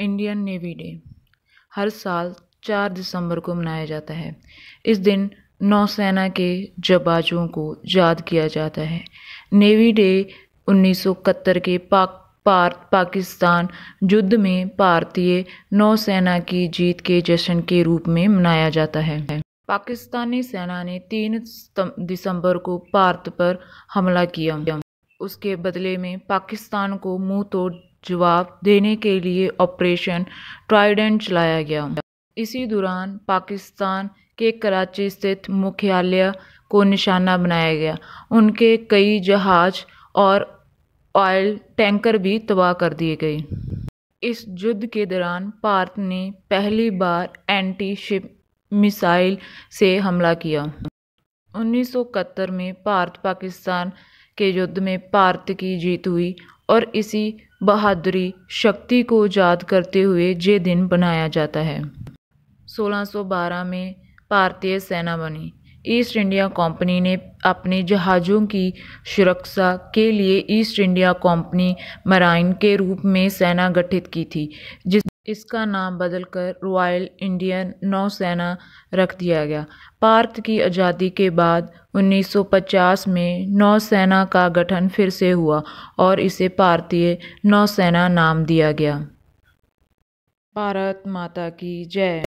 Indian navy day हर साल चार दिसंबर को मनाया जाता है इस दिन नौसेना के जबाजों को याद किया जाता है नेवी डे उन्नीस के पाक भारत पाकिस्तान युद्ध में भारतीय नौसेना की जीत के जश्न के रूप में मनाया जाता है पाकिस्तानी सेना ने तीन दिसंबर को भारत पर हमला किया उसके बदले में पाकिस्तान को मुंह तोड़ जवाब देने के लिए ऑपरेशन ट्राइडेंट चलाया गया इसी दौरान पाकिस्तान के कराची स्थित मुख्यालय को निशाना बनाया गया उनके कई जहाज और ऑयल टैंकर भी तबाह कर दिए गए इस युद्ध के दौरान भारत ने पहली बार एंटी शिप मिसाइल से हमला किया उन्नीस में भारत पाकिस्तान के युद्ध में भारत की जीत हुई और इसी बहादुरी शक्ति को याद करते हुए ये दिन बनाया जाता है 1612 में भारतीय सेना बनी ईस्ट इंडिया कंपनी ने अपने जहाज़ों की सुरक्षा के लिए ईस्ट इंडिया कंपनी मराइन के रूप में सेना गठित की थी जिस इसका नाम बदलकर रॉयल इंडियन नौसेना रख दिया गया भारत की आज़ादी के बाद 1950 में नौसेना का गठन फिर से हुआ और इसे भारतीय नौसेना नाम दिया गया भारत माता की जय